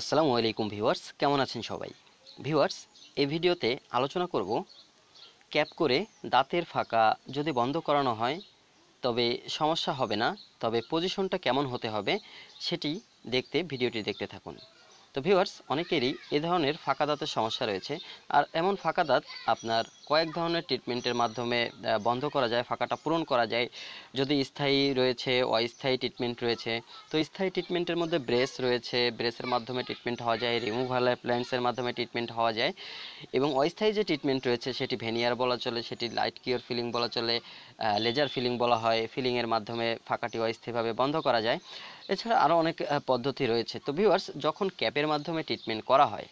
আসসালামু আলাইকুম ভিউয়ার্স কেমন আছেন সবাই ভিউয়ার্স এই ভিডিওতে আলোচনা করব ক্যাপ করে দাঁতের ফাঁকা যদি বন্ধ করানো হয় তবে সমস্যা হবে না তবে পজিশনটা কেমন হতে হবে সেটি দেখতে ভিডিওটি দেখতে থাকুন তো ভিউয়ার্স অনেকেরই এ ধরনের ফাঁকা দাঁতের সমস্যা রয়েছে আর এমন ফাঁকা দাঁত আপনার কয়েক ধরনের ট্রিটমেন্টের মাধ্যমে বন্ধ করা যায় ফাঁকাটা পূরণ করা যায় যদি স্থায়ী রয়েছে অস্থায়ী ট্রিটমেন্ট রয়েছে তো স্থায়ী ট্রিটমেন্টের মধ্যে ব্রেস রয়েছে ব্রেসের মাধ্যমে ট্রিটমেন্ট হওয়া যায় রিমুভাল অ্যাপ্লায়েন্সের মাধ্যমে ট্রিটমেন্ট হওয়া যায় এবং অস্থায়ী যে ট্রিটমেন্ট রয়েছে সেটি ভেনিয়ার বলা চলে সেটি লাইট কিওর ফিলিং বলা চলে লেজার ফিলিং বলা হয় ফিলিংয়ের মাধ্যমে ফাঁকাটি অস্থায়ীভাবে বন্ধ করা যায় এছাড়া আরও অনেক পদ্ধতি রয়েছে তো ভিউয়ার্স যখন ক্যাপের মাধ্যমে ট্রিটমেন্ট করা হয়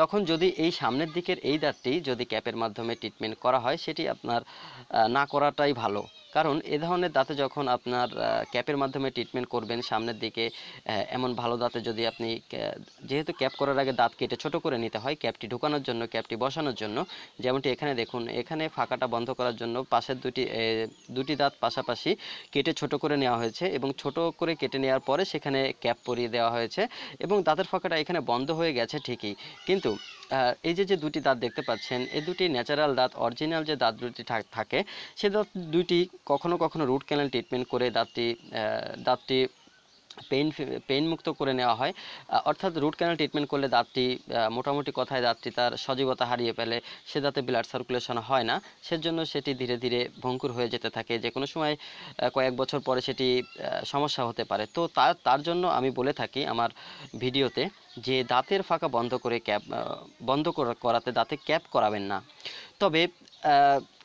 তখন যদি এই সামনের দিকের এই দাঁতটি যদি ক্যাপের মাধ্যমে ট্রিটমেন্ট করা হয় সেটি আপনার না করাটাই ভালো কারণ এ ধরনের দাঁতে যখন আপনার ক্যাপের মাধ্যমে ট্রিটমেন্ট করবেন সামনের দিকে এমন ভালো দাঁতে যদি আপনি যেহেতু ক্যাপ করার আগে দাঁত কেটে ছোট করে নিতে হয় ক্যাপটি ঢোকানোর জন্য ক্যাপটি বসানোর জন্য যেমনটি এখানে দেখুন এখানে ফাঁকাটা বন্ধ করার জন্য পাশের দুটি দুটি দাঁত পাশাপাশি কেটে ছোট করে নেওয়া হয়েছে এবং ছোট করে কেটে নেওয়ার পরে সেখানে ক্যাপ পরিয়ে দেওয়া হয়েছে এবং দাঁতের ফাঁকাটা এখানে বন্ধ হয়ে গেছে ঠিকই কিন্তু কিন্তু এই যে যে দুটি দাঁত দেখতে পাচ্ছেন এই দুটি ন্যাচারাল দাঁত অরিজিনাল যে দাঁত দুটি থাকে সে দাঁত দুটি কখনো কখনো রুট ক্যানেল ট্রিটমেন্ট করে দাঁতটি দাঁতটি পেইন পেইনমুক্ত মুক্ত করে নেওয়া হয় অর্থাৎ রুট ক্যানাল ট্রিটমেন্ট করলে দাঁতটি মোটামুটি কথায় দাঁতটি তার সজীবতা হারিয়ে ফেলে সে দাঁতে ব্লাড সার্কুলেশন হয় না সেজন্য সেটি ধীরে ধীরে ভঙ্কুর হয়ে যেতে থাকে যে কোনো সময় কয়েক বছর পরে সেটি সমস্যা হতে পারে তো তার তার জন্য আমি বলে থাকি আমার ভিডিওতে যে দাঁতের ফাঁকা বন্ধ করে ক্যাপ বন্ধ করাতে দাঁতে ক্যাপ করাবেন না তবে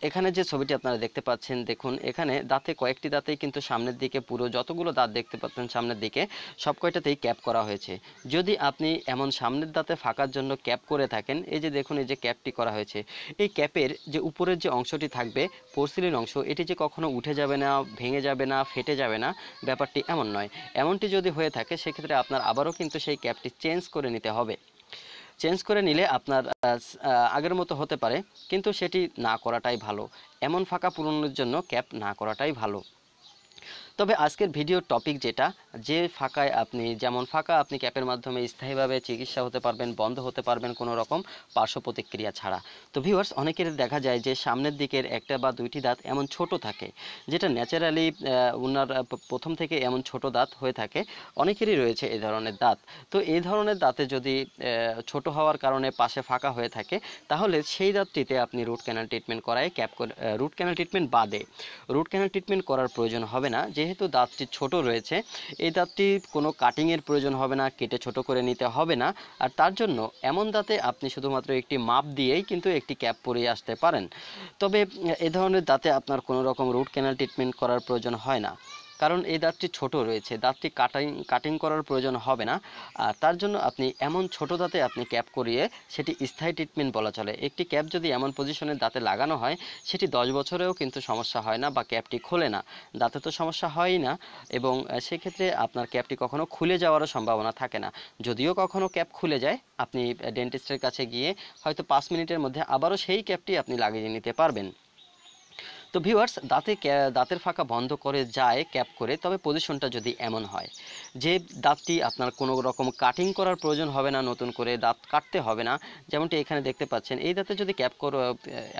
এখানে যে ছবিটি আপনারা দেখতে পাচ্ছেন দেখুন এখানে দাঁতে কয়েকটি দাঁতেই কিন্তু সামনের দিকে পুরো যতগুলো দাঁত দেখতে পাচ্ছেন সামনের দিকে সব কয়টাতেই ক্যাপ করা হয়েছে যদি আপনি এমন সামনের দাঁতে ফাঁকার জন্য ক্যাপ করে থাকেন এই যে দেখুন এই যে ক্যাপটি করা হয়েছে এই ক্যাপের যে উপরের যে অংশটি থাকবে পরশিলির অংশ এটি যে কখনো উঠে যাবে না ভেঙে যাবে না ফেটে যাবে না ব্যাপারটি এমন নয় এমনটি যদি হয়ে থাকে সেক্ষেত্রে আপনার আবারও কিন্তু সেই ক্যাপটি চেঞ্জ করে নিতে হবে চেঞ্জ করে নিলে আপনার আগের মতো হতে পারে কিন্তু সেটি না করাটাই ভালো এমন ফাঁকা পূরণের জন্য ক্যাপ না করাটাই ভালো তবে আজকের ভিডিওর টপিক যেটা যে ফাঁকায় আপনি যেমন ফাঁকা আপনি ক্যাপের মাধ্যমে স্থায়ীভাবে চিকিৎসা হতে পারবেন বন্ধ হতে পারবেন কোনো রকম পার্শ্ব প্রতিক্রিয়া ছাড়া তো ভিউয়ার্স অনেকের দেখা যায় যে সামনের দিকের একটা বা দুইটি দাঁত এমন ছোট থাকে যেটা ন্যাচারালি ওনার প্রথম থেকে এমন ছোট দাঁত হয়ে থাকে অনেকেরই রয়েছে এই ধরনের দাঁত তো এই ধরনের দাঁতে যদি ছোট হওয়ার কারণে পাশে ফাঁকা হয়ে থাকে তাহলে সেই দাঁতটিতে আপনি রুট ক্যানাল ট্রিটমেন্ট করায় ক্যাপ রুট ক্যানাল ট্রিটমেন্ট বাদে রুট ক্যানাল ট্রিটমেন্ট করার প্রয়োজন হবে না যেহেতু যেহেতু দাঁতটি ছোট রয়েছে এই দাঁতটি কোনো কাটিংয়ের প্রয়োজন হবে না কেটে ছোট করে নিতে হবে না আর তার জন্য এমন দাঁতে আপনি শুধুমাত্র একটি মাপ দিয়েই কিন্তু একটি ক্যাপ পরিয়ে আসতে পারেন তবে এ ধরনের দাঁতে আপনার কোনো রকম রুট ক্যানাল ট্রিটমেন্ট করার প্রয়োজন হয় না কারণ এই দাঁতটি ছোট রয়েছে দাঁতটি কাটিং কাটিং করার প্রয়োজন হবে না আর তার জন্য আপনি এমন ছোট দাঁতে আপনি ক্যাপ করিয়ে সেটি স্থায়ী ট্রিটমেন্ট বলা চলে একটি ক্যাপ যদি এমন পজিশনে দাঁতে লাগানো হয় সেটি দশ বছরেও কিন্তু সমস্যা হয় না বা ক্যাপটি খোলে না দাঁতে তো সমস্যা হয়ই না এবং সেক্ষেত্রে আপনার ক্যাপটি কখনো খুলে যাওয়ারও সম্ভাবনা থাকে না যদিও কখনো ক্যাপ খুলে যায় আপনি ডেন্টিস্টের কাছে গিয়ে হয়তো পাঁচ মিনিটের মধ্যে আবারও সেই ক্যাপটি আপনি লাগিয়ে নিতে পারবেন তো ভিউয়ার্স দাঁতে দাঁতের ফাঁকা বন্ধ করে যায় ক্যাপ করে তবে পজিশনটা যদি এমন হয় যে দাঁতটি আপনার কোনো রকম কাটিং করার প্রয়োজন হবে না নতুন করে দাঁত কাটতে হবে না যেমনটি এখানে দেখতে পাচ্ছেন এই দাঁতে যদি ক্যাপ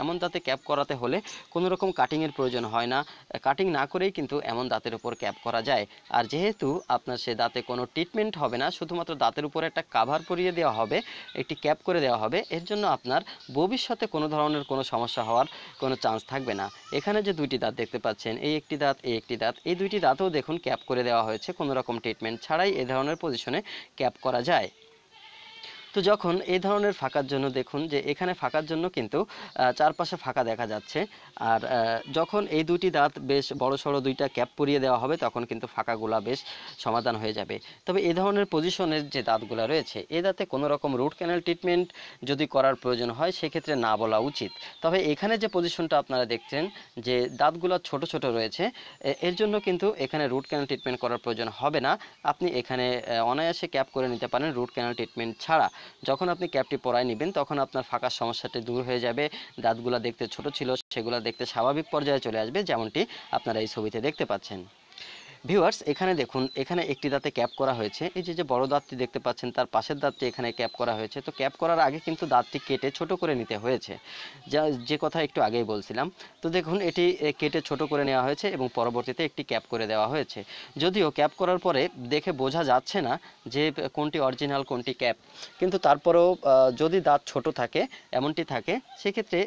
এমন দাঁতে ক্যাপ করাতে হলে কোনো রকম কাটিংয়ের প্রয়োজন হয় না কাটিং না করেই কিন্তু এমন দাঁতের উপর ক্যাপ করা যায় আর যেহেতু আপনার সে দাঁতে কোনো ট্রিটমেন্ট হবে না শুধুমাত্র দাঁতের উপরে একটা কাভার পরিয়ে দেওয়া হবে একটি ক্যাপ করে দেওয়া হবে এর জন্য আপনার ভবিষ্যতে কোনো ধরনের কোনো সমস্যা হওয়ার কোনো চান্স থাকবে না এখানে যে দুইটি দাঁত দেখতে পাচ্ছেন এই একটি দাঁত এই একটি দাঁত এই দুইটি দাঁতও দেখুন ক্যাপ করে দেওয়া হয়েছে কোনো রকম ট্রিটমেন্ট ছাড়াই এ ধরনের পজিশনে ক্যাপ করা যায় তো যখন এই ধরনের ফাঁকার জন্য দেখুন যে এখানে ফাঁকার জন্য কিন্তু চারপাশে ফাঁকা দেখা যাচ্ছে আর যখন এই দুটি দাঁত বেশ বড় সড়ো দুইটা ক্যাপ পরিয়ে দেওয়া হবে তখন কিন্তু ফাঁকাগুলা বেশ সমাধান হয়ে যাবে তবে এ ধরনের পজিশনের যে দাঁতগুলো রয়েছে এ দাঁতে কোনো রকম রুট ক্যানেল ট্রিটমেন্ট যদি করার প্রয়োজন হয় সেক্ষেত্রে না বলা উচিত তবে এখানে যে পজিশনটা আপনারা দেখছেন যে দাঁতগুলো ছোট ছোট রয়েছে এর জন্য কিন্তু এখানে রুট ক্যানেল ট্রিটমেন্ট করার প্রয়োজন হবে না আপনি এখানে অনায়াসে ক্যাপ করে নিতে পারেন রুট ক্যানেল ট্রিটমেন্ট ছাড়া যখন আপনি ক্যাপটি পরায় নেবেন তখন আপনার ফাঁকা সমস্যাটি দূর হয়ে যাবে দাঁতগুলো দেখতে ছোট ছিল সেগুলো দেখতে স্বাভাবিক পর্যায়ে চলে আসবে যেমনটি আপনারা এই ছবিতে দেখতে পাচ্ছেন ভিউয়ার্স এখানে দেখুন এখানে একটি দাঁতে ক্যাপ করা হয়েছে এই যে যে বড় দাঁতটি দেখতে পাচ্ছেন তার পাশের দাঁতটি এখানে ক্যাপ করা হয়েছে তো ক্যাপ করার আগে কিন্তু দাঁতটি কেটে ছোট করে নিতে হয়েছে যা যে কথা একটু আগেই বলছিলাম তো দেখুন এটি কেটে ছোট করে নেওয়া হয়েছে এবং পরবর্তীতে একটি ক্যাপ করে দেওয়া হয়েছে যদিও ক্যাপ করার পরে দেখে বোঝা যাচ্ছে না যে কোনটি অরিজিনাল কোনটি ক্যাপ কিন্তু তারপরেও যদি দাঁত ছোট থাকে এমনটি থাকে সেক্ষেত্রে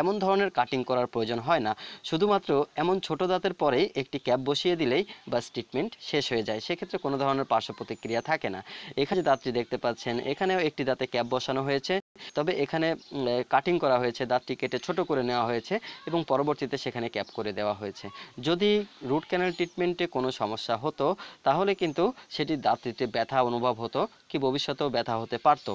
এমন ধরনের কাটিং করার প্রয়োজন হয় না শুধুমাত্র এমন ছোট দাঁতের পরেই একটি ক্যাপ বসিয়ে দিলেই বাস ট্রিটমেন্ট শেষ হয়ে যায় সেক্ষেত্রে কোনো ধরনের পার্শ্ব প্রতিক্রিয়া থাকে না এখানে দাঁতটি দেখতে পাচ্ছেন এখানেও একটি দাঁতে ক্যাপ বসানো হয়েছে তবে এখানে কাটিং করা হয়েছে দাঁতটি কেটে ছোট করে নেওয়া হয়েছে এবং পরবর্তীতে সেখানে ক্যাপ করে দেওয়া হয়েছে যদি রুট ক্যানেল ট্রিটমেন্টে কোনো সমস্যা হতো তাহলে কিন্তু সেটি দাঁতটিতে ব্যথা অনুভব হতো কি ভবিষ্যতেও ব্যথা হতে পারতো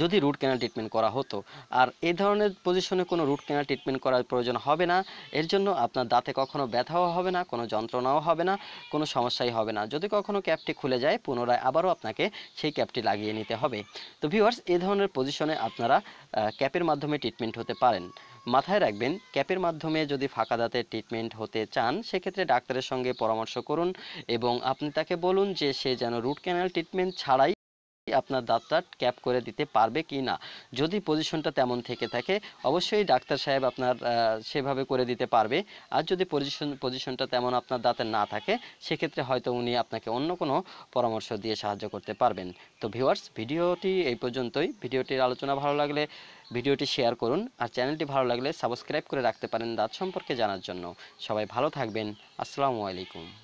যদি রুট ক্যানাল ট্রিটমেন্ট করা হতো আর এ ধরনের পজিশনে কোনো রুট ক্যানাল ট্রিটমেন্ট করার প্রয়োজন হবে না এর জন্য আপনার দাঁতে কখনো ব্যথাও হবে না কোনো যন্ত্রণাও হবে না কোনো সমস্যাই হবে না যদি কখনো ক্যাপটি খুলে যায় পুনরায় আবারও আপনাকে সেই ক্যাপটি লাগিয়ে নিতে হবে তো ভিউয়ার্স এ ধরনের পজিশনে আপনারা ক্যাপের মাধ্যমে ট্রিটমেন্ট হতে পারেন মাথায় রাখবেন ক্যাপের মাধ্যমে যদি ফাঁকা দাঁতের ট্রিটমেন্ট হতে চান সেক্ষেত্রে ডাক্তারের সঙ্গে পরামর্শ করুন এবং আপনি তাকে বলুন যে সে যেন রুট ক্যানাল ট্রিটমেন্ট ছাড়াই আপনার দাঁতটা ক্যাপ করে দিতে পারবে কি না যদি পজিশনটা তেমন থেকে থাকে অবশ্যই ডাক্তার সাহেব আপনার সেভাবে করে দিতে পারবে আর যদি পজিশন পজিশনটা তেমন আপনার দাঁতের না থাকে সেক্ষেত্রে হয়তো উনি আপনাকে অন্য কোনো পরামর্শ দিয়ে সাহায্য করতে পারবেন তো ভিউয়ার্স ভিডিওটি এই পর্যন্তই ভিডিওটির আলোচনা ভালো লাগলে ভিডিওটি শেয়ার করুন আর চ্যানেলটি ভালো লাগলে সাবস্ক্রাইব করে রাখতে পারেন দাঁত সম্পর্কে জানার জন্য সবাই ভালো থাকবেন আসসালামু আলাইকুম